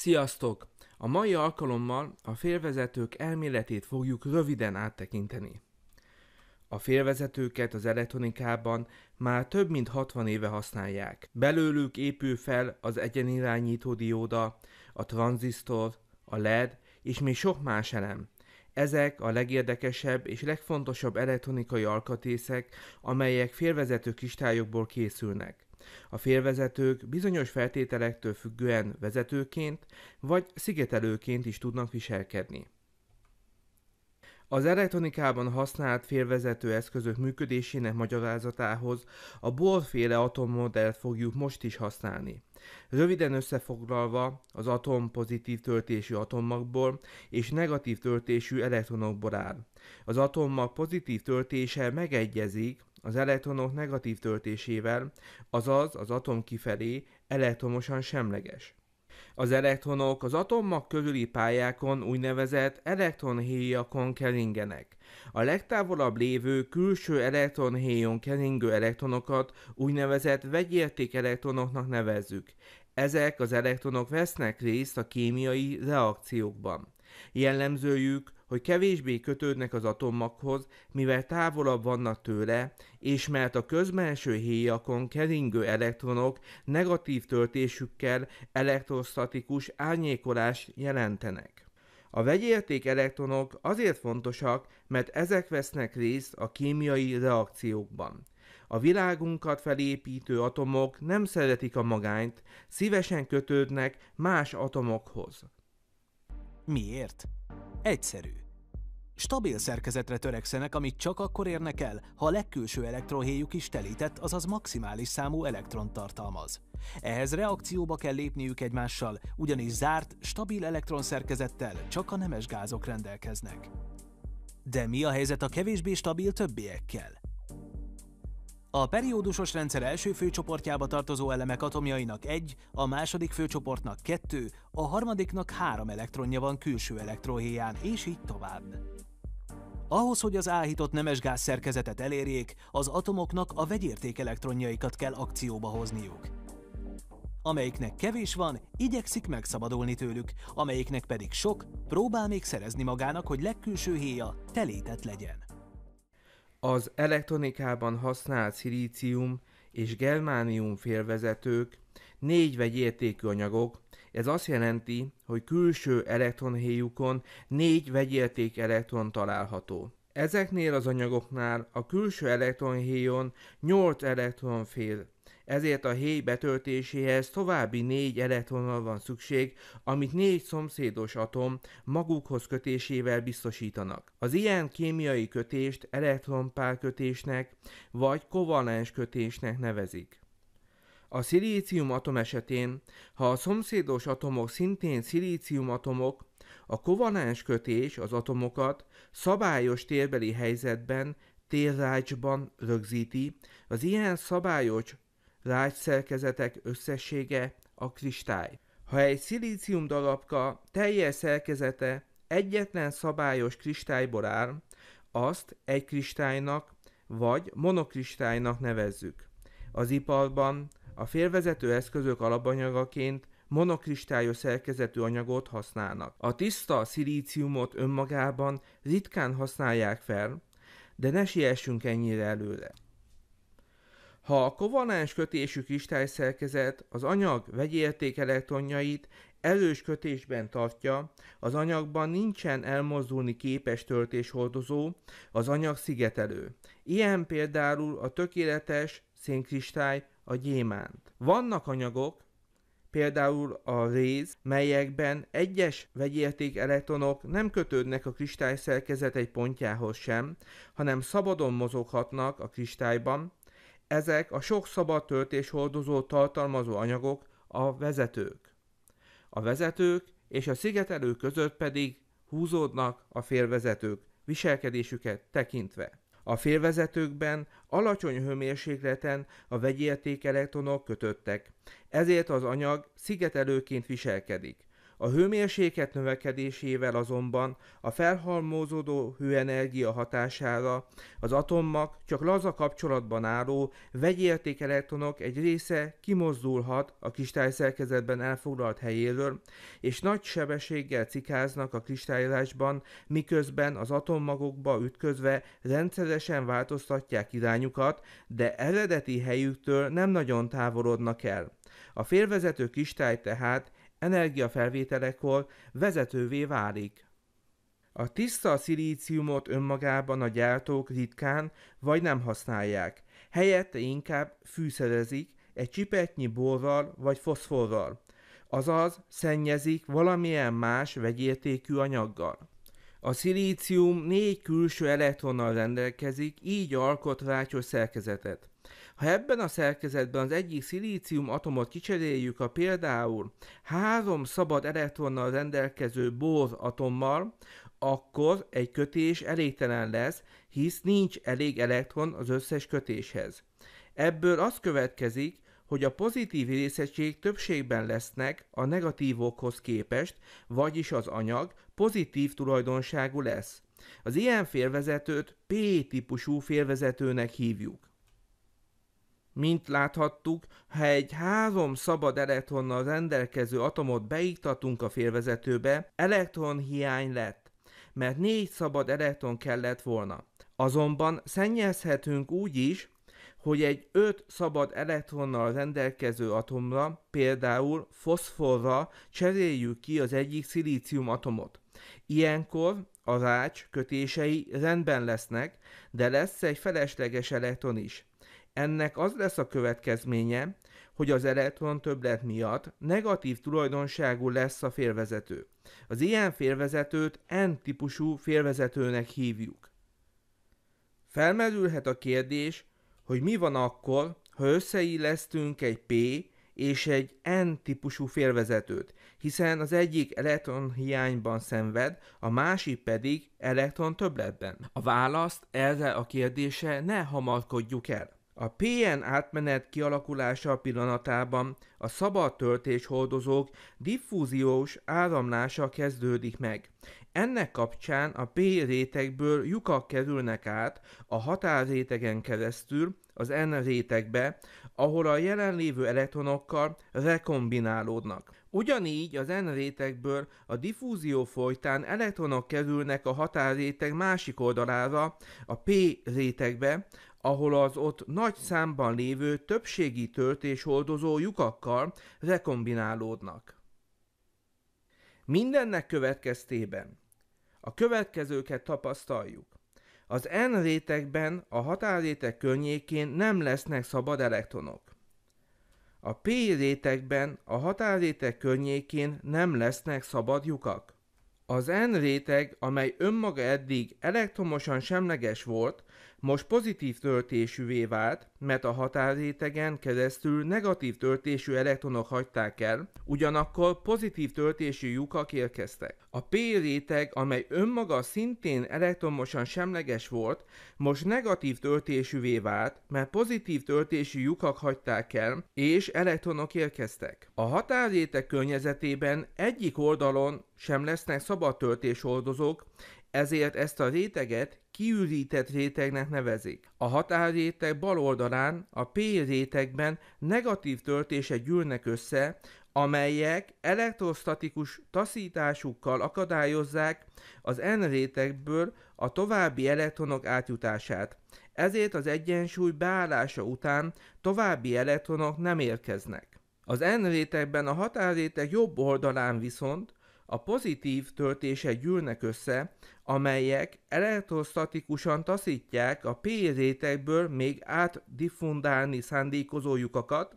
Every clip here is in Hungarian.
Sziasztok! A mai alkalommal a félvezetők elméletét fogjuk röviden áttekinteni. A félvezetőket az elektronikában már több mint 60 éve használják. Belőlük épül fel az egyenirányító dióda, a tranzisztor, a LED és még sok más elem. Ezek a legérdekesebb és legfontosabb elektronikai alkatészek, amelyek félvezető kristályokból készülnek. A félvezetők bizonyos feltételektől függően vezetőként vagy szigetelőként is tudnak viselkedni. Az elektronikában használt félvezető eszközök működésének magyarázatához a Bohr-féle atommodellt fogjuk most is használni. Röviden összefoglalva, az atom pozitív töltésű atommagból és negatív töltésű elektronokból áll. Az atommag pozitív töltése megegyezik az elektronok negatív töltésével, azaz az atom kifelé elektromosan semleges. Az elektronok az atommag körüli pályákon úgynevezett elektronhéjakon keringenek. A legtávolabb lévő külső elektronhéjon keringő elektronokat úgynevezett vegyérték elektronoknak nevezzük. Ezek az elektronok vesznek részt a kémiai reakciókban. Jellemzőjük hogy kevésbé kötődnek az atommaghoz, mivel távolabb vannak tőle, és mert a közbelső héjakon keringő elektronok negatív töltésükkel elektrostatikus árnyékolást jelentenek. A vegyérték elektronok azért fontosak, mert ezek vesznek részt a kémiai reakciókban. A világunkat felépítő atomok nem szeretik a magányt, szívesen kötődnek más atomokhoz. Miért? Egyszerű. Stabil szerkezetre törekszenek, amit csak akkor érnek el, ha a legkülső elektrohéjuk is telített, azaz maximális számú elektron tartalmaz. Ehhez reakcióba kell lépniük egymással, ugyanis zárt, stabil elektronszerkezettel csak a nemes gázok rendelkeznek. De mi a helyzet a kevésbé stabil többiekkel? A periódusos rendszer első főcsoportjába tartozó elemek atomjainak egy, a második főcsoportnak kettő, a harmadiknak három elektronja van külső elektróhéján, és így tovább. Ahhoz, hogy az áhított nemesgáz szerkezetet elérjék, az atomoknak a vegyérték elektronjaikat kell akcióba hozniuk. Amelyiknek kevés van, igyekszik megszabadulni tőlük, amelyiknek pedig sok, próbál még szerezni magának, hogy legkülső héja telített legyen. Az elektronikában használt szilícium és germánium félvezetők négy értékű anyagok, ez azt jelenti, hogy külső elektronhéjukon négy vegyérték elektron található. Ezeknél az anyagoknál a külső elektronhéjon 8 elektron fél ezért a héj betöltéséhez további négy elektronnal van szükség, amit négy szomszédos atom magukhoz kötésével biztosítanak. Az ilyen kémiai kötést elektronpárkötésnek vagy kovalens kötésnek nevezik. A szilícium atom esetén, ha a szomszédos atomok szintén szilícium atomok, a kovalens kötés az atomokat szabályos térbeli helyzetben térrácsban rögzíti, az ilyen szabályos lágyszerkezetek összessége a kristály. Ha egy szilícium dalapka teljes szerkezete egyetlen szabályos kristályból áll, azt egy kristálynak vagy monokristálynak nevezzük. Az iparban a félvezető eszközök alapanyagaként monokristályos szerkezetű anyagot használnak. A tiszta szilíciumot önmagában ritkán használják fel, de ne siessünk ennyire előre. Ha a kovalens kötésű kristályszerkezet az anyag vegyérték elektronjait elős kötésben tartja, az anyagban nincsen elmozdulni képes töltéshordozó, az anyag szigetelő. Ilyen például a tökéletes szénkristály, a gyémánt. Vannak anyagok, például a réz, melyekben egyes vegyérték elektronok nem kötődnek a kristály szerkezet egy pontjához sem, hanem szabadon mozoghatnak a kristályban, ezek a sok szabad töltés hordozó tartalmazó anyagok a vezetők. A vezetők és a szigetelő között pedig húzódnak a félvezetők viselkedésüket tekintve. A félvezetőkben alacsony hőmérsékleten a vegyérték elektronok kötöttek, ezért az anyag szigetelőként viselkedik. A hőmérséklet növekedésével azonban a felhalmozódó hőenergia hatására az atommag csak laza kapcsolatban álló vegyérték elektronok egy része kimozdulhat a kristályszerkezetben elfoglalt helyéről, és nagy sebességgel cikáznak a kristályozásban, miközben az atommagokba ütközve rendszeresen változtatják irányukat, de eredeti helyüktől nem nagyon távolodnak el. A félvezető kristály tehát energiafelvételekor vezetővé válik. A tiszta szilíciumot önmagában a gyártók ritkán vagy nem használják, helyette inkább fűszerezik egy csipetnyi borral vagy foszforral, azaz szennyezik valamilyen más vegyértékű anyaggal. A szilícium négy külső elektronnal rendelkezik, így alkot rátyos szerkezetet. Ha ebben a szerkezetben az egyik szilícium atomot kicseréljük a például három szabad elektronnal rendelkező bor atommal, akkor egy kötés elégtelen lesz, hisz nincs elég elektron az összes kötéshez. Ebből az következik, hogy a pozitív részecskék többségben lesznek a negatívokhoz képest, vagyis az anyag pozitív tulajdonságú lesz. Az ilyen félvezetőt P-típusú félvezetőnek hívjuk. Mint láthattuk, ha egy három szabad elektronnal rendelkező atomot beiktatunk a félvezetőbe, hiány lett, mert négy szabad elektron kellett volna. Azonban szennyezhetünk úgy is, hogy egy öt szabad elektronnal rendelkező atomra, például foszforra cseréljük ki az egyik szilícium atomot. Ilyenkor az ács kötései rendben lesznek, de lesz egy felesleges elektron is. Ennek az lesz a következménye, hogy az elektron többlet miatt negatív tulajdonságú lesz a félvezető. Az ilyen félvezetőt N-típusú félvezetőnek hívjuk. Felmerülhet a kérdés, hogy mi van akkor, ha összeillesztünk egy P és egy N-típusú félvezetőt, hiszen az egyik elektron hiányban szenved, a másik pedig elektron többletben. A választ erre a kérdése ne hamarkodjuk el. A PN átmenet kialakulása pillanatában a szabad töltés hordozók diffúziós áramlása kezdődik meg. Ennek kapcsán a P rétegből lyukak kerülnek át a határrétegen keresztül az N rétegbe, ahol a jelenlévő elektronokkal rekombinálódnak. Ugyanígy az N rétegből a diffúzió folytán elektronok kerülnek a határréteg másik oldalára, a P rétegbe, ahol az ott nagy számban lévő többségi töltéshordozó lyukakkal rekombinálódnak. Mindennek következtében a következőket tapasztaljuk. Az N rétegben a határréteg környékén nem lesznek szabad elektronok. A P rétegben a határréteg környékén nem lesznek szabad lyukak. Az N réteg, amely önmaga eddig elektromosan semleges volt, most pozitív töltésűvé vált, mert a határrétegen keresztül negatív töltésű elektronok hagyták el, ugyanakkor pozitív töltésű lyukak érkeztek. A P réteg, amely önmaga szintén elektromosan semleges volt, most negatív töltésűvé vált, mert pozitív töltésű lyukak hagyták el, és elektronok érkeztek. A határréteg környezetében egyik oldalon sem lesznek szabad töltéshordozók, ezért ezt a réteget kiürített rétegnek nevezik. A határréteg bal oldalán, a P rétegben negatív töltések gyűlnek össze, amelyek elektrostatikus taszításukkal akadályozzák az N rétegből a további elektronok átjutását. Ezért az egyensúly beállása után további elektronok nem érkeznek. Az N rétegben a határréteg jobb oldalán viszont a pozitív töltése gyűlnek össze, amelyek elektrostatikusan taszítják a P-rétegből még átdiffundálni szándékozó lyukakat,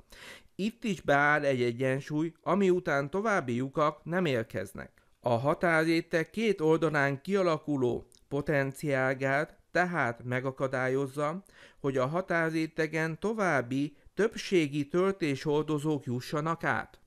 itt is beáll egy egyensúly, ami után további lyukak nem érkeznek. A határréteg két oldalán kialakuló potenciálgát tehát megakadályozza, hogy a határrétegen további többségi töltéshordozók jussanak át.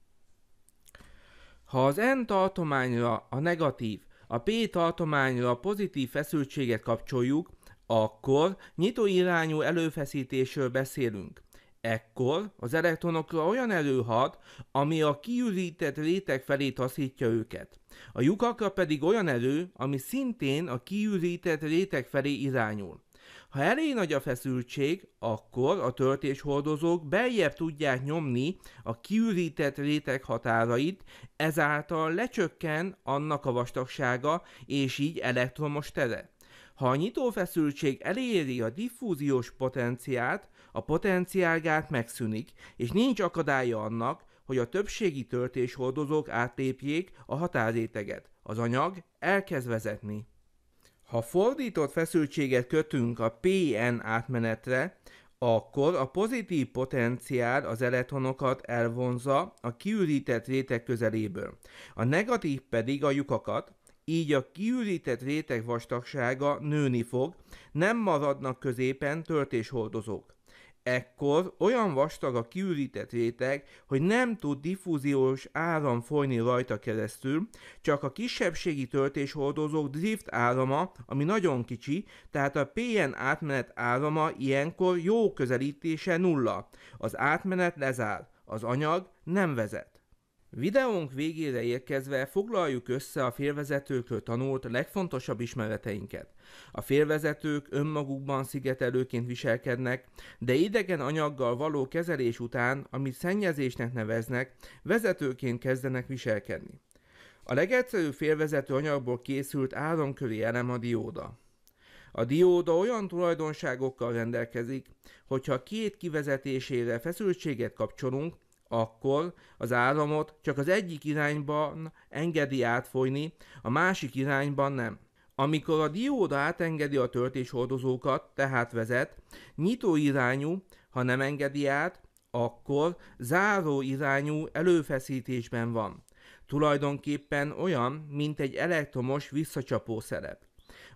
Ha az N tartományra a negatív, a P tartományra a pozitív feszültséget kapcsoljuk, akkor nyitó irányú előfeszítésről beszélünk. Ekkor az elektronokra olyan erő hat, ami a kiürített réteg felé taszítja őket. A lyukakra pedig olyan erő, ami szintén a kiürített réteg felé irányul. Ha elég nagy a feszültség, akkor a töltéshordozók beljebb tudják nyomni a kiürített réteg határait, ezáltal lecsökken annak a vastagsága és így elektromos tere. Ha a nyitó feszültség eléri a diffúziós potenciát, a potenciálgát megszűnik, és nincs akadálya annak, hogy a többségi töltéshordozók átlépjék a határéteget. Az anyag elkezd vezetni. Ha fordított feszültséget kötünk a PN átmenetre, akkor a pozitív potenciál az elektronokat elvonza a kiürített réteg közeléből, a negatív pedig a lyukakat, így a kiürített réteg vastagsága nőni fog, nem maradnak középen törtéshordozók. Ekkor olyan vastag a kiürített réteg, hogy nem tud diffúziós áram folyni rajta keresztül, csak a kisebbségi töltéshordozók drift árama, ami nagyon kicsi, tehát a PN átmenet árama ilyenkor jó közelítése nulla. Az átmenet lezár, az anyag nem vezet. Videónk végére érkezve foglaljuk össze a félvezetőkről tanult legfontosabb ismereteinket. A félvezetők önmagukban szigetelőként viselkednek, de idegen anyaggal való kezelés után, amit szennyezésnek neveznek, vezetőként kezdenek viselkedni. A legegyszerűbb félvezető anyagból készült áramköri elem a dióda. A dióda olyan tulajdonságokkal rendelkezik, hogyha két kivezetésére feszültséget kapcsolunk, akkor az áramot csak az egyik irányban engedi átfolyni, a másik irányban nem. Amikor a dióda átengedi a töltéshordozókat, tehát vezet, nyitó irányú, ha nem engedi át, akkor záró irányú előfeszítésben van. Tulajdonképpen olyan, mint egy elektromos visszacsapó szerep.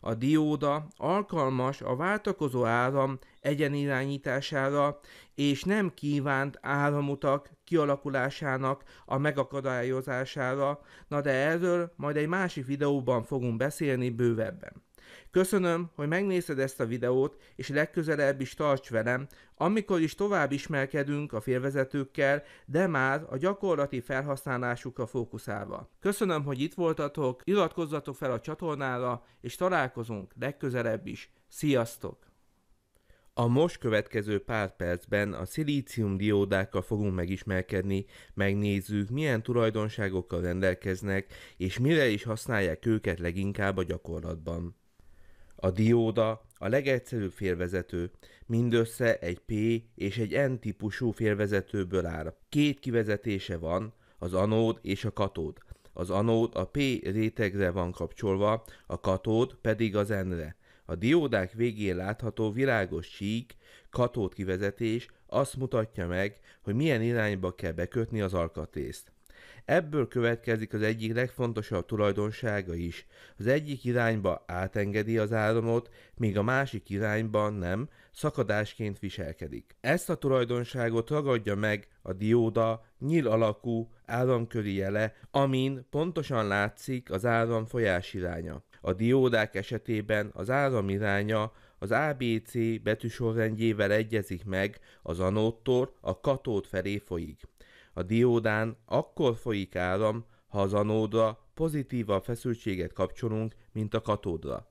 A dióda alkalmas a váltakozó áram egyenirányítására és nem kívánt áramutak kialakulásának a megakadályozására, na de erről majd egy másik videóban fogunk beszélni bővebben. Köszönöm, hogy megnézed ezt a videót, és legközelebb is tarts velem, amikor is tovább ismerkedünk a félvezetőkkel, de már a gyakorlati felhasználásukra fókuszálva. Köszönöm, hogy itt voltatok, iratkozzatok fel a csatornára, és találkozunk legközelebb is. Sziasztok! A most következő pár percben a szilícium diódákkal fogunk megismerkedni, megnézzük milyen tulajdonságokkal rendelkeznek, és mire is használják őket leginkább a gyakorlatban. A dióda a legegyszerűbb félvezető, mindössze egy P és egy N típusú félvezetőből áll. Két kivezetése van, az anód és a katód. Az anód a P rétegre van kapcsolva, a katód pedig az N-re. A diódák végén látható világos csík, katód kivezetés azt mutatja meg, hogy milyen irányba kell bekötni az alkatrészt. Ebből következik az egyik legfontosabb tulajdonsága is. Az egyik irányba átengedi az áramot, míg a másik irányban nem, szakadásként viselkedik. Ezt a tulajdonságot ragadja meg a dióda nyíl alakú áramköri jele, amin pontosan látszik az áram folyás iránya. A diódák esetében az áram iránya az ABC betűsorrendjével egyezik meg, az anódtól a katód felé folyik. A diódán akkor folyik áram, ha az anódra pozitív a feszültséget kapcsolunk, mint a katódra.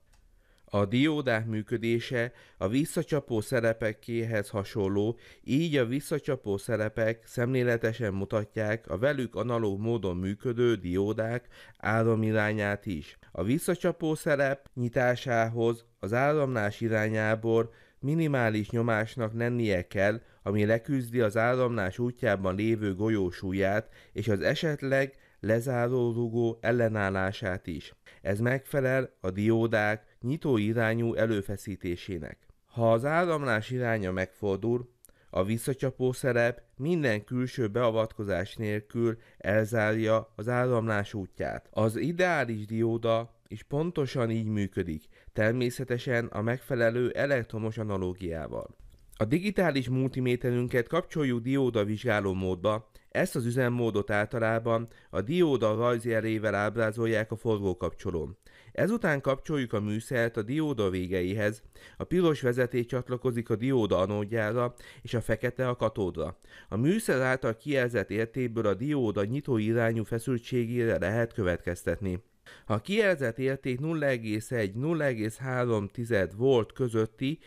A diódák működése a visszacsapó szerepekéhez hasonló, így a visszacsapó szerepek szemléletesen mutatják a velük analóg módon működő diódák áramirányát is. A visszacsapó szerep nyitásához az áramlás irányából minimális nyomásnak lennie kell, ami leküzdi az áramlás útjában lévő golyósúlyát és az esetleg lezáró rugó ellenállását is. Ez megfelel a diódák nyitó irányú előfeszítésének. Ha az áramlás iránya megfordul, a visszacsapó szerep minden külső beavatkozás nélkül elzárja az áramlás útját. Az ideális dióda is pontosan így működik, természetesen a megfelelő elektromos analógiával. A digitális multiméterünket kapcsoljuk dióda vizsgáló módba, ezt az üzemmódot általában a dióda rajzjelével ábrázolják a forgókapcsolón. Ezután kapcsoljuk a műszert a dióda végeihez, a piros vezeték csatlakozik a dióda anódjára és a fekete a katódra. A műszer által kijelzett értékből a dióda nyitó irányú feszültségére lehet következtetni. Ha a kijelzett érték 0,1-0,3 volt közötti,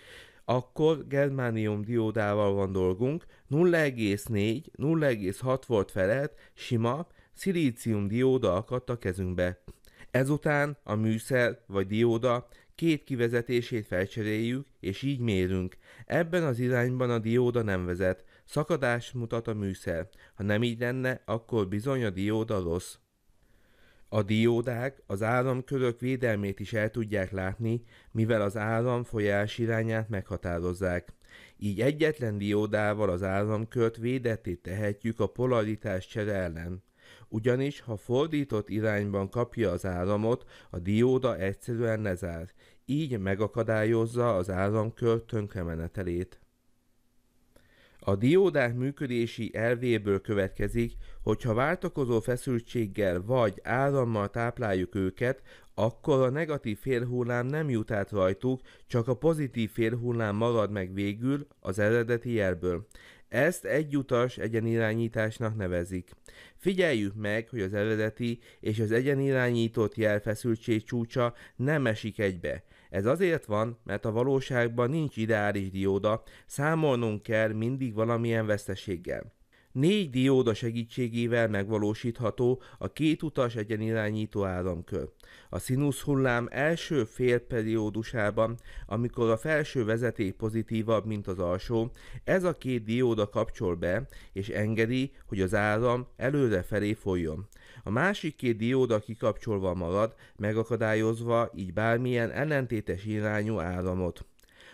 akkor germánium diódával van dolgunk, 0,4, 0,6 volt felett, sima, szilícium dióda akadt a kezünkbe. Ezután a műszer vagy dióda két kivezetését felcseréljük, és így mérünk. Ebben az irányban a dióda nem vezet, szakadást mutat a műszer. Ha nem így lenne, akkor bizony a dióda rossz. A diódák az áramkörök védelmét is el tudják látni, mivel az áram folyás irányát meghatározzák. Így egyetlen diódával az áramkört védetté tehetjük a polaritás csere ellen. Ugyanis, ha fordított irányban kapja az áramot, a dióda egyszerűen lezár, így megakadályozza az áramkör tönkremenetelét. A diódák működési elvéből következik, hogy ha váltakozó feszültséggel vagy árammal tápláljuk őket, akkor a negatív félhullám nem jut át rajtuk, csak a pozitív félhullám marad meg végül az eredeti jelből. Ezt egyutas egyenirányításnak nevezik. Figyeljük meg, hogy az eredeti és az egyenirányított jel feszültség csúcsa nem esik egybe. Ez azért van, mert a valóságban nincs ideális dióda, számolnunk kell mindig valamilyen veszteséggel. Négy dióda segítségével megvalósítható a két utas egyenirányító áramkör. A színusz hullám első periódusában, amikor a felső vezeték pozitívabb, mint az alsó, ez a két dióda kapcsol be, és engedi, hogy az áram előre felé folyjon. A másik két dióda kikapcsolva marad, megakadályozva így bármilyen ellentétes irányú áramot.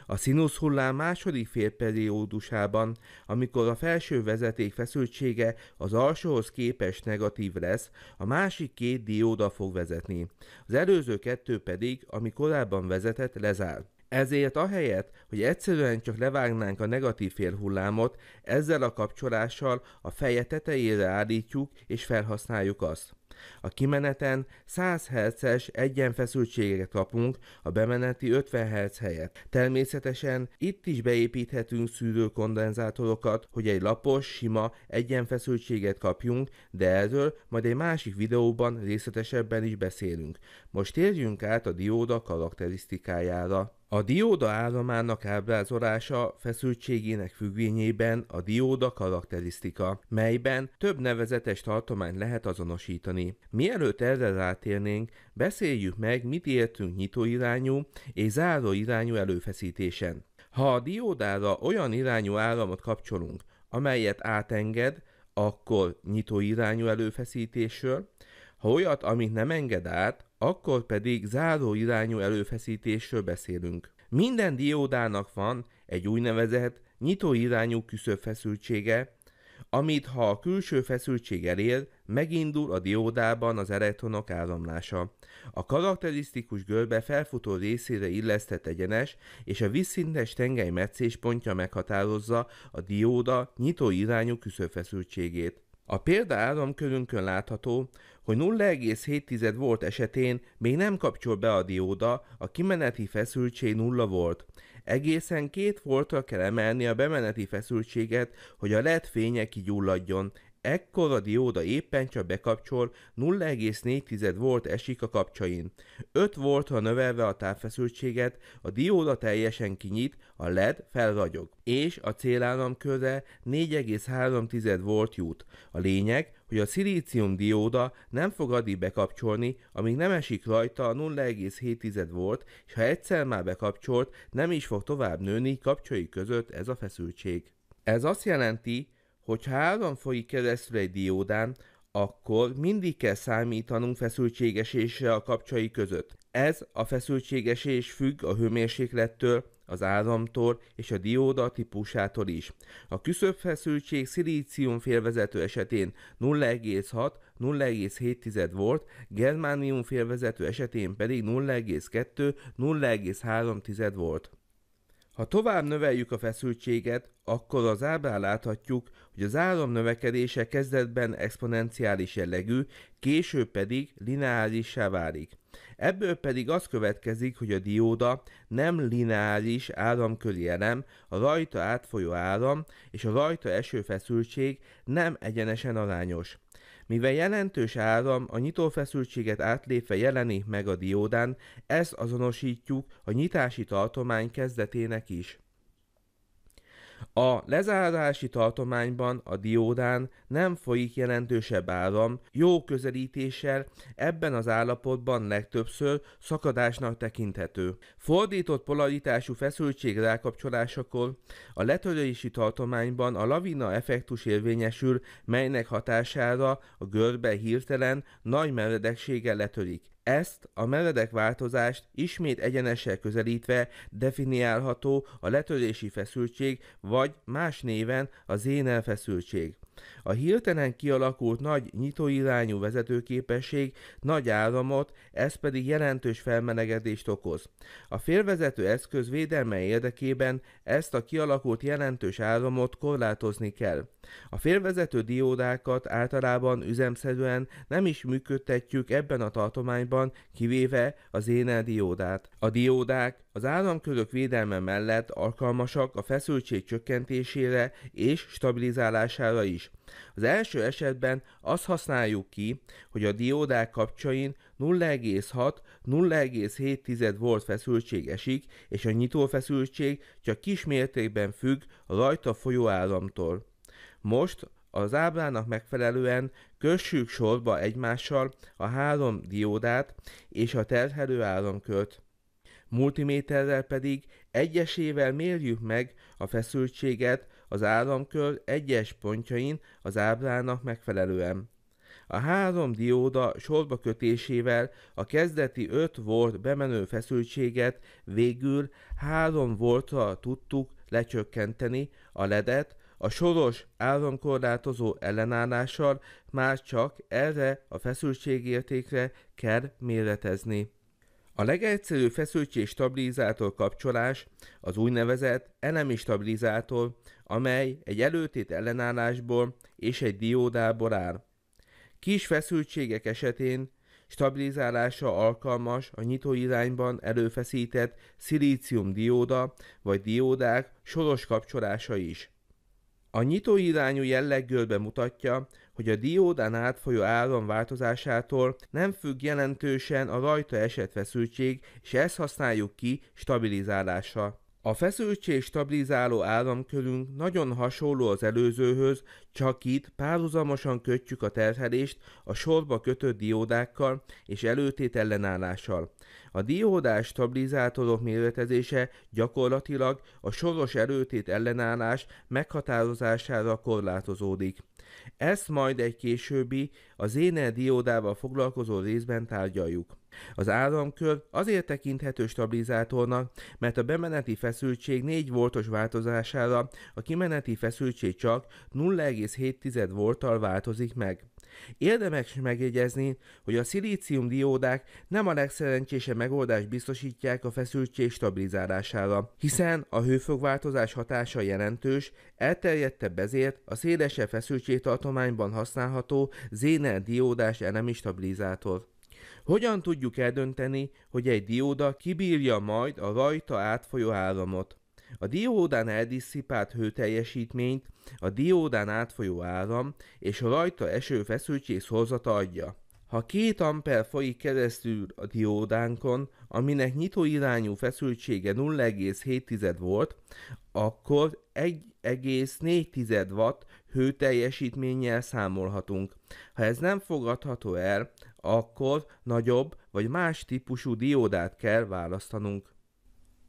A hullám második félperiódusában, amikor a felső vezeték feszültsége az alsóhoz képest negatív lesz, a másik két dióda fog vezetni. Az előző kettő pedig, ami korábban vezetett, lezár. Ezért ahelyett, hogy egyszerűen csak levágnánk a negatív félhullámot, ezzel a kapcsolással a feje tetejére állítjuk és felhasználjuk azt. A kimeneten 100 Hz-es egyenfeszültségeket kapunk a bemeneti 50 Hz helyett. Természetesen itt is beépíthetünk szűrőkondenzátorokat, hogy egy lapos, sima egyenfeszültséget kapjunk, de erről majd egy másik videóban részletesebben is beszélünk. Most térjünk át a dióda karakterisztikájára. A dióda államának ábrázolása feszültségének függvényében a dióda karakterisztika, melyben több nevezetes tartományt lehet azonosítani. Mielőtt erre rátérnénk, beszéljük meg, mit értünk nyitóirányú és záróirányú előfeszítésen. Ha a diódára olyan irányú áramot kapcsolunk, amelyet átenged, akkor nyitóirányú előfeszítésről, ha olyat, amit nem enged át, akkor pedig záró irányú előfeszítésről beszélünk. Minden diódának van egy úgynevezett nyitó irányú feszültsége, amit ha a külső feszültség elér, megindul a diódában az elektronok áramlása. A karakterisztikus görbe felfutó részére illesztett egyenes, és a vízszintes tengely meccéspontja meghatározza a dióda nyitó irányú küszöbfeszültségét. A példa államkörünkön látható, hogy 0,7 volt esetén még nem kapcsol be a dióda, a kimeneti feszültség 0 volt. Egészen 2 voltra kell emelni a bemeneti feszültséget, hogy a LED fénye kigyulladjon, Ekkor a dióda éppen csak bekapcsol, 0,4 volt esik a kapcsain. 5 voltra növelve a távfeszültséget, a dióda teljesen kinyit, a LED felragyog, és a köze 4,3 volt jut. A lényeg, hogy a szilícium dióda nem fog addig bekapcsolni, amíg nem esik rajta a 0,7 volt, és ha egyszer már bekapcsolt, nem is fog tovább nőni kapcsai között ez a feszültség. Ez azt jelenti, hogyha áram folyik keresztül egy diódán, akkor mindig kell számítanunk feszültségesésre a kapcsai között. Ez a feszültségesés függ a hőmérséklettől, az áramtól és a dióda típusától is. A feszültség szilícium félvezető esetén 0,6-0,7 volt, germánium félvezető esetén pedig 0,2-0,3 volt. Ha tovább növeljük a feszültséget, akkor az ábrán láthatjuk, hogy az áram növekedése kezdetben exponenciális jellegű, később pedig lineárissá válik. Ebből pedig az következik, hogy a dióda nem lineáris áramköri elem, a rajta átfolyó áram és a rajta eső feszültség nem egyenesen arányos. Mivel jelentős áram a nyitófeszültséget átlépve jelenik meg a diódán, ezt azonosítjuk a nyitási tartomány kezdetének is. A lezárási tartományban a diódán nem folyik jelentősebb áram, jó közelítéssel ebben az állapotban legtöbbször szakadásnak tekinthető. Fordított polaritású feszültség rákapcsolásakor a letörési tartományban a lavina effektus érvényesül, melynek hatására a görbe hirtelen nagy meredekséggel letörik. Ezt a meredek változást ismét egyenessel közelítve definiálható a letörési feszültség, vagy más néven az énel feszültség. A hirtelen kialakult nagy nyitóirányú vezetőképesség nagy államot, ez pedig jelentős felmelegedést okoz. A félvezető eszköz védelme érdekében ezt a kialakult jelentős államot korlátozni kell. A félvezető diódákat általában üzemszerűen nem is működtetjük ebben a tartományban, kivéve az énel diódát. A diódák az államközök védelme mellett alkalmasak a feszültség csökkentésére és stabilizálására is. Az első esetben azt használjuk ki, hogy a diódák kapcsain 0,6-0,7 volt feszültség esik, és a nyitó feszültség csak kis mértékben függ a rajta folyó áramtól. Most az ábrának megfelelően kössük sorba egymással a három diódát és a terhelő áramkört multiméterrel pedig egyesével mérjük meg a feszültséget az áramkör egyes pontjain az ábrának megfelelően. A három dióda sorba kötésével a kezdeti 5 volt bemenő feszültséget végül 3 voltra tudtuk lecsökkenteni a ledet, a soros áramkorlátozó ellenállással már csak erre a feszültségértékre kell méretezni. A legegyszerűbb feszültség stabilizátor kapcsolás az úgynevezett elemi stabilizátor, amely egy előtét ellenállásból és egy diódából áll. Kis feszültségek esetén stabilizálása alkalmas a nyitó irányban előfeszített szilícium dióda vagy diódák soros kapcsolása is. A nyitó irányú jelleggől bemutatja, hogy a diódán átfolyó áram változásától nem függ jelentősen a rajta esett feszültség, és ezt használjuk ki stabilizálásra. A feszültség stabilizáló áramkörünk nagyon hasonló az előzőhöz, csak itt párhuzamosan kötjük a terhelést a sorba kötött diódákkal és előtét ellenállással. A diódás stabilizátorok méretezése gyakorlatilag a soros erőtét ellenállás meghatározására korlátozódik. Ezt majd egy későbbi, az éner diódával foglalkozó részben tárgyaljuk. Az áramkör azért tekinthető stabilizátornak, mert a bemeneti feszültség 4 voltos változására a kimeneti feszültség csak 0,7 volttal változik meg. Érdemes megjegyezni, hogy a szilícium diódák nem a legszerencsésebb megoldást biztosítják a feszültség stabilizálására, hiszen a hőfokváltozás hatása jelentős, elterjedtebb ezért a szélesebb feszültségtartományban használható Zener diódás elemi stabilizátor. Hogyan tudjuk eldönteni, hogy egy dióda kibírja majd a rajta átfolyó áramot? A diódán eldisszipált hőteljesítményt a diódán átfolyó áram és a rajta eső feszültség szorzata adja. Ha két amper folyik keresztül a diódánkon, aminek nyitó irányú feszültsége 0,7 volt, akkor 1,4 watt hőteljesítménnyel számolhatunk. Ha ez nem fogadható el, akkor nagyobb vagy más típusú diódát kell választanunk.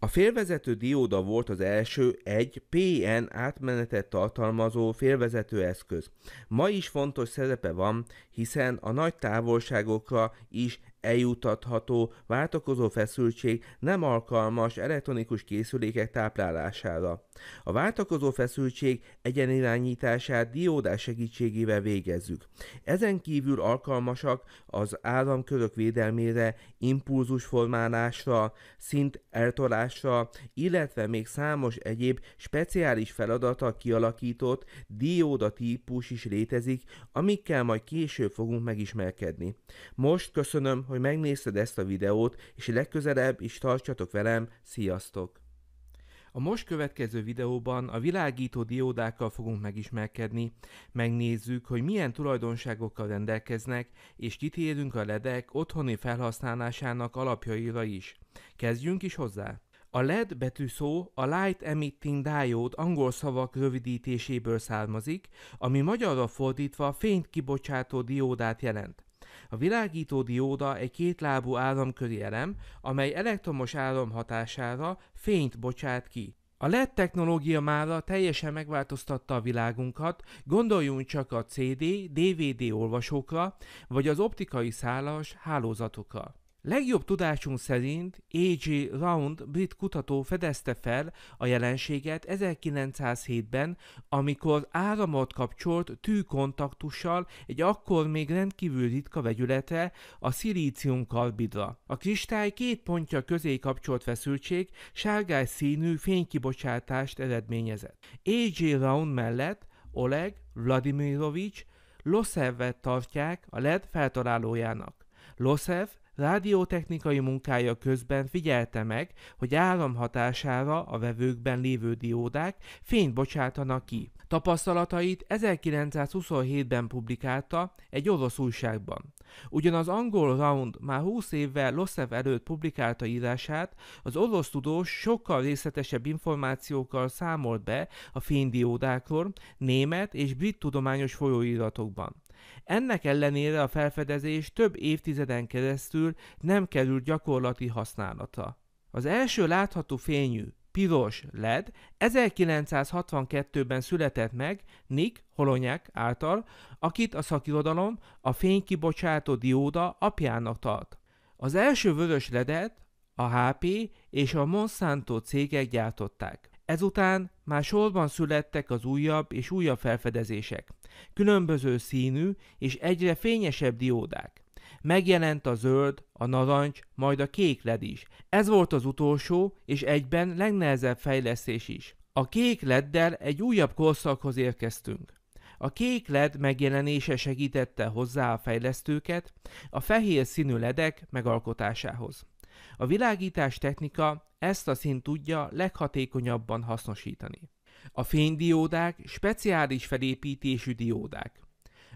A félvezető dióda volt az első egy PN átmenetet tartalmazó félvezető eszköz. Ma is fontos szerepe van, hiszen a nagy távolságokra is eljutatható, váltakozó feszültség nem alkalmas elektronikus készülékek táplálására. A váltakozó feszültség egyenirányítását diódás segítségével végezzük. Ezen kívül alkalmasak az áramkörök védelmére, impulzusformálásra, szint eltolásra, illetve még számos egyéb speciális feladata kialakított dióda típus is létezik, amikkel majd később fogunk megismerkedni. Most köszönöm, hogy megnézted ezt a videót, és legközelebb is tartsatok velem, sziasztok! A most következő videóban a világító diódákkal fogunk megismerkedni, megnézzük, hogy milyen tulajdonságokkal rendelkeznek, és kitérünk a ledek otthoni felhasználásának alapjaira is. Kezdjünk is hozzá! A LED betű szó a Light Emitting Diode angol szavak rövidítéséből származik, ami magyarra fordítva fényt kibocsátó diódát jelent. A világító dióda egy kétlábú áramköri elem, amely elektromos áram hatására fényt bocsát ki. A LED technológia mára teljesen megváltoztatta a világunkat, gondoljunk csak a CD, DVD olvasókra, vagy az optikai szálas hálózatokra. Legjobb tudásunk szerint A.G. Round brit kutató fedezte fel a jelenséget 1907-ben, amikor áramot kapcsolt tűkontaktussal egy akkor még rendkívül ritka vegyülete a szilícium karbidra. A kristály két pontja közé kapcsolt feszültség sárgás színű fénykibocsátást eredményezett. A.G. Round mellett Oleg Vladimirovics Losevet tartják a LED feltalálójának. Loszev Rádiótechnikai munkája közben figyelte meg, hogy áram hatására a vevőkben lévő diódák fényt bocsátanak ki. Tapasztalatait 1927-ben publikálta egy orosz újságban. Ugyanaz angol Round már 20 évvel Lossev előtt publikálta írását, az orosz tudós sokkal részletesebb információkkal számolt be a fénydiódákról német és brit tudományos folyóiratokban. Ennek ellenére a felfedezés több évtizeden keresztül nem került gyakorlati használata. Az első látható fényű, piros led 1962-ben született meg Nick Holonyák által, akit a szakirodalom a fénykibocsátó dióda apjának tart. Az első vörös ledet a HP és a Monsanto cégek gyártották. Ezután már sorban születtek az újabb és újabb felfedezések. Különböző színű és egyre fényesebb diódák. Megjelent a zöld, a narancs, majd a kék led is. Ez volt az utolsó és egyben legnehezebb fejlesztés is. A kék leddel egy újabb korszakhoz érkeztünk. A kék led megjelenése segítette hozzá a fejlesztőket a fehér színű ledek megalkotásához. A világítás technika ezt a szint tudja leghatékonyabban hasznosítani. A fénydiódák speciális felépítésű diódák,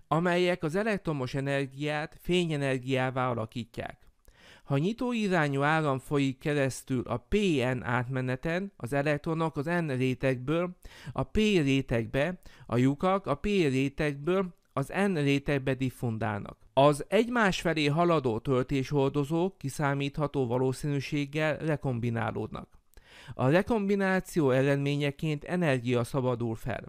amelyek az elektromos energiát fényenergiává alakítják. Ha nyitó irányú áram folyik keresztül a PN átmeneten, az elektronok az N rétegből a P rétegbe, a lyukak a P rétegből az N rétegbe diffundálnak. Az egymás felé haladó töltéshordozók kiszámítható valószínűséggel rekombinálódnak. A rekombináció eredményeként energia szabadul fel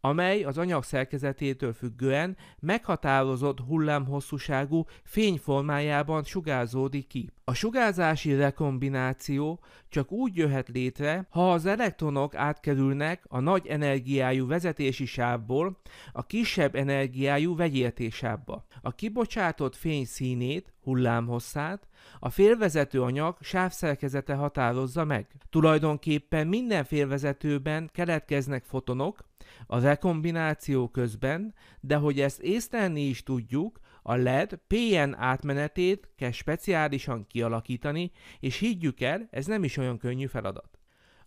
amely az anyag szerkezetétől függően meghatározott hullámhosszúságú fényformájában sugárzódik ki. A sugárzási rekombináció csak úgy jöhet létre, ha az elektronok átkerülnek a nagy energiájú vezetési sávból a kisebb energiájú vegyértésába. A kibocsátott fény színét, hullámhosszát, a félvezető anyag sávszerkezete határozza meg. Tulajdonképpen minden félvezetőben keletkeznek fotonok a rekombináció közben, de hogy ezt észlelni is tudjuk, a LED PN átmenetét kell speciálisan kialakítani, és higgyük el, ez nem is olyan könnyű feladat.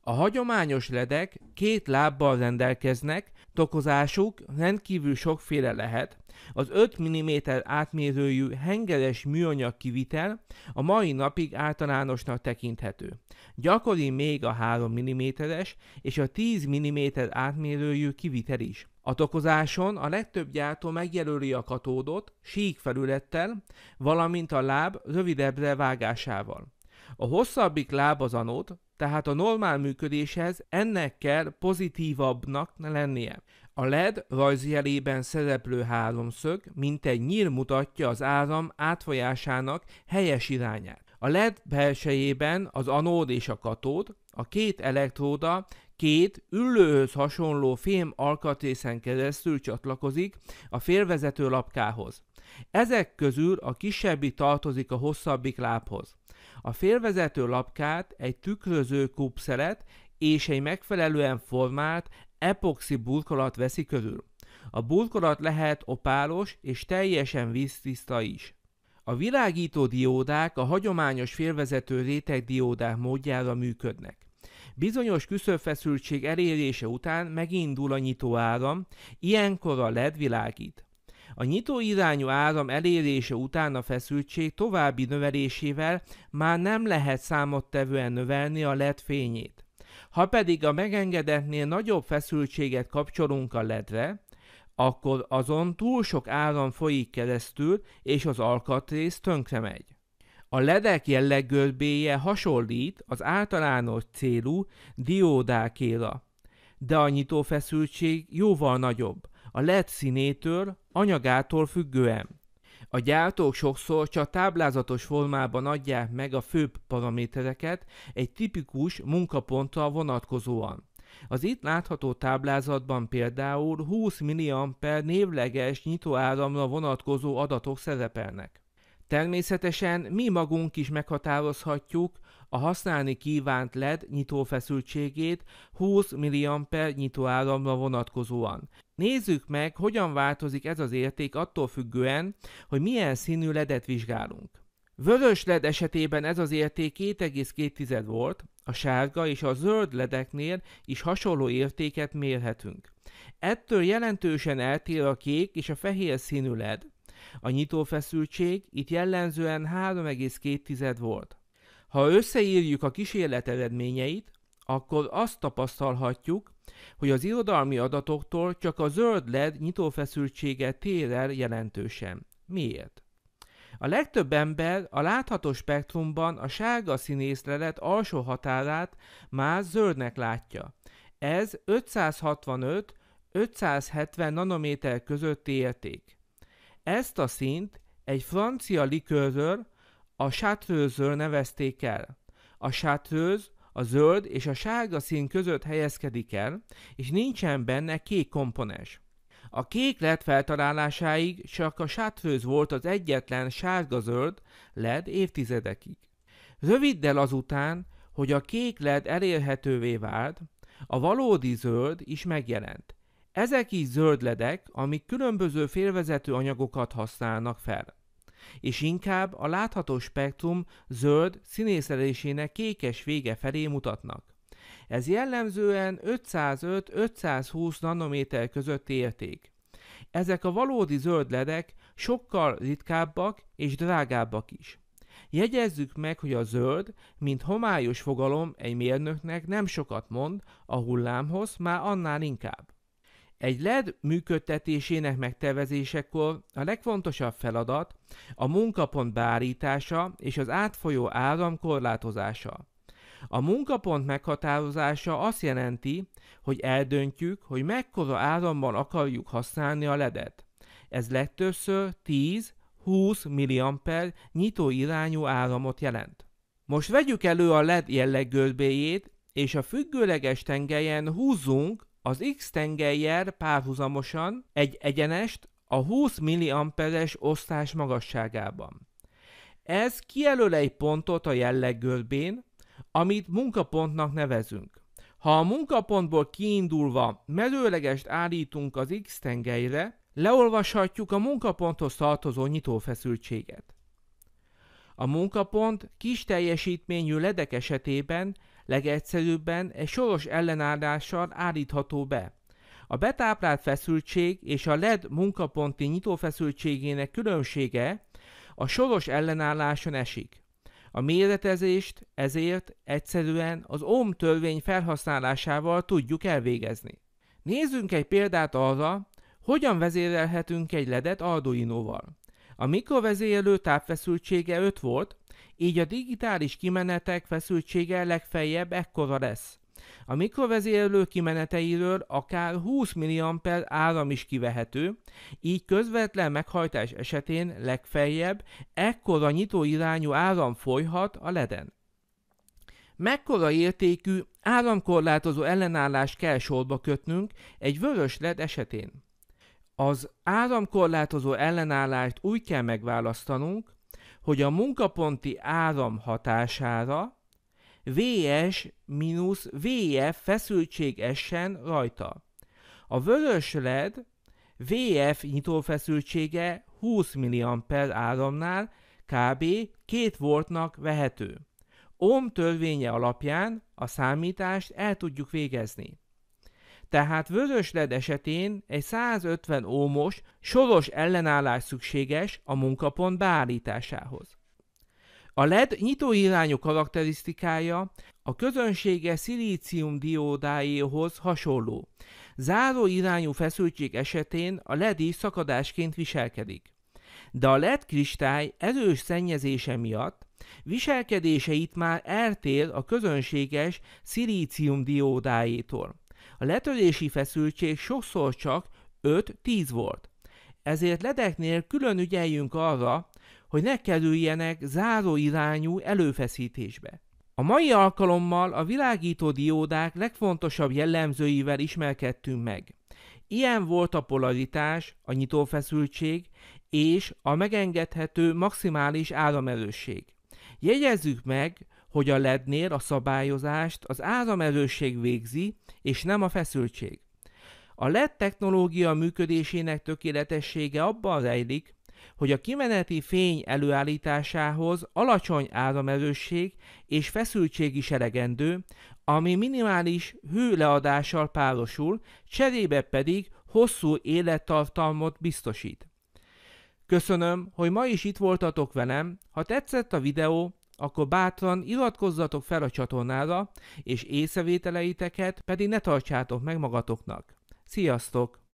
A hagyományos ledek két lábbal rendelkeznek, tokozásuk rendkívül sokféle lehet. Az 5 mm átmérőjű hengeres műanyag kivitel a mai napig általánosnak tekinthető. Gyakori még a 3 mm-es és a 10 mm átmérőjű kivitel is. A tokozáson a legtöbb gyártó megjelöli a katódot sík felülettel, valamint a láb rövidebbre vágásával. A hosszabbik láb az anód, tehát a normál működéshez ennek kell pozitívabbnak lennie. A LED rajzjelében szereplő háromszög mint egy nyíl mutatja az áram átfolyásának helyes irányát. A LED belsejében az anód és a katód, a két elektróda két üllőhöz hasonló fém alkatrészen keresztül csatlakozik a félvezető lapkához. Ezek közül a kisebbi tartozik a hosszabbik lábhoz. A félvezető lapkát, egy tükröző kupszelet és egy megfelelően formált epoxi burkolat veszi körül. A burkolat lehet opálos és teljesen víztiszta is. A világító diódák a hagyományos félvezető diódák módjára működnek. Bizonyos küszöbfeszültség elérése után megindul a nyitóáram, ilyenkor a LED világít. A nyitó irányú áram elérése után a feszültség további növelésével már nem lehet számottevően növelni a LED fényét. Ha pedig a megengedetnél nagyobb feszültséget kapcsolunk a ledre, akkor azon túl sok áram folyik keresztül, és az alkatrész tönkre megy. A ledek jelleggörbéje hasonlít az általános célú diódákéra, de a nyitófeszültség jóval nagyobb, a LED színétől, anyagától függően. A gyártók sokszor csak táblázatos formában adják meg a főbb paramétereket egy tipikus munkaponttal vonatkozóan. Az itt látható táblázatban például 20 mA névleges nyitóáramra vonatkozó adatok szerepelnek. Természetesen mi magunk is meghatározhatjuk, a használni kívánt LED nyitófeszültségét 20 mA nyitóáramra vonatkozóan. Nézzük meg, hogyan változik ez az érték attól függően, hogy milyen színű ledet vizsgálunk. Vörös led esetében ez az érték 2,2 volt, a sárga és a zöld ledeknél is hasonló értéket mérhetünk. Ettől jelentősen eltér a kék és a fehér színű led. A nyitófeszültség itt jellemzően 3,2 volt. Ha összeírjuk a kísérlet eredményeit, akkor azt tapasztalhatjuk, hogy az irodalmi adatoktól csak a zöld led nyitófeszültsége tér el jelentősen. Miért? A legtöbb ember a látható spektrumban a sárga színészlelet alsó határát már zöldnek látja. Ez 565-570 nanométer közötti érték. Ezt a szint egy francia likőrről a sátrőzről nevezték el. A sátrőz a zöld és a sárga szín között helyezkedik el, és nincsen benne kék komponens. A kék LED feltalálásáig csak a sátrőz volt az egyetlen sárga-zöld LED évtizedekig. Röviddel azután, hogy a kék LED elérhetővé vált, a valódi zöld is megjelent. Ezek is zöld ledek, amik különböző félvezető anyagokat használnak fel és inkább a látható spektrum zöld színészelésének kékes vége felé mutatnak. Ez jellemzően 505-520 nanométer közötti érték. Ezek a valódi zöld ledek sokkal ritkábbak és drágábbak is. Jegyezzük meg, hogy a zöld, mint homályos fogalom egy mérnöknek nem sokat mond, a hullámhoz már annál inkább. Egy LED működtetésének megtervezésekor a legfontosabb feladat a munkapont beállítása és az átfolyó áram korlátozása. A munkapont meghatározása azt jelenti, hogy eldöntjük, hogy mekkora áramban akarjuk használni a LED-et. Ez legtöbbször 10-20 mA nyitó irányú áramot jelent. Most vegyük elő a LED jelleggörbéjét, és a függőleges tengelyen húzzunk az X-tengelyer párhuzamosan egy egyenest a 20 milliamperes osztás magasságában. Ez kijelöl egy pontot a jelleggörbén, amit munkapontnak nevezünk. Ha a munkapontból kiindulva merőlegest állítunk az X-tengelyre, leolvashatjuk a munkaponthoz tartozó nyitófeszültséget. A munkapont kis teljesítményű ledek esetében legegyszerűbben egy soros ellenállással állítható be. A betáplált feszültség és a LED munkaponti nyitófeszültségének különbsége a soros ellenálláson esik. A méretezést ezért egyszerűen az ohm törvény felhasználásával tudjuk elvégezni. Nézzünk egy példát arra, hogyan vezérelhetünk egy ledet Arduino-val. A mikrovezérelő tápfeszültsége 5 volt, így a digitális kimenetek feszültsége legfeljebb ekkora lesz. A mikrovezérlő kimeneteiről akár 20 mA áram is kivehető, így közvetlen meghajtás esetén legfeljebb ekkora nyitóirányú áram folyhat a leden. Mekkora értékű áramkorlátozó ellenállást kell sorba kötnünk egy vörös led esetén? Az áramkorlátozó ellenállást úgy kell megválasztanunk, hogy a munkaponti áram hatására VS minusz VF feszültség essen rajta. A vörös led VF nyitófeszültsége 20 mA áramnál kb. 2 voltnak vehető. Ohm törvénye alapján a számítást el tudjuk végezni. Tehát vörös led esetén egy 150 ómos soros ellenállás szükséges a munkapont beállításához. A LED nyitóirányú karakterisztikája a közönsége szilícium diódáéhoz hasonló. Záró irányú feszültség esetén a LED is szakadásként viselkedik. De a LED kristály erős szennyezése miatt viselkedése itt már eltér a közönséges szilícium diódáétól. A letörési feszültség sokszor csak 5-10 volt. Ezért ledeknél külön ügyeljünk arra, hogy ne kerüljenek záróirányú előfeszítésbe. A mai alkalommal a világító diódák legfontosabb jellemzőivel ismerkedtünk meg. Ilyen volt a polaritás, a nyitófeszültség és a megengedhető maximális áramerősség. Jegyezzük meg, hogy a lednél a szabályozást az áramerősség végzi, és nem a feszültség. A LED technológia működésének tökéletessége abban rejlik, hogy a kimeneti fény előállításához alacsony áramerősség és feszültség is elegendő, ami minimális hőleadással párosul, cserébe pedig hosszú élettartalmot biztosít. Köszönöm, hogy ma is itt voltatok velem, ha tetszett a videó, akkor bátran iratkozzatok fel a csatornára, és észrevételeiteket pedig ne tartsátok meg magatoknak. Sziasztok!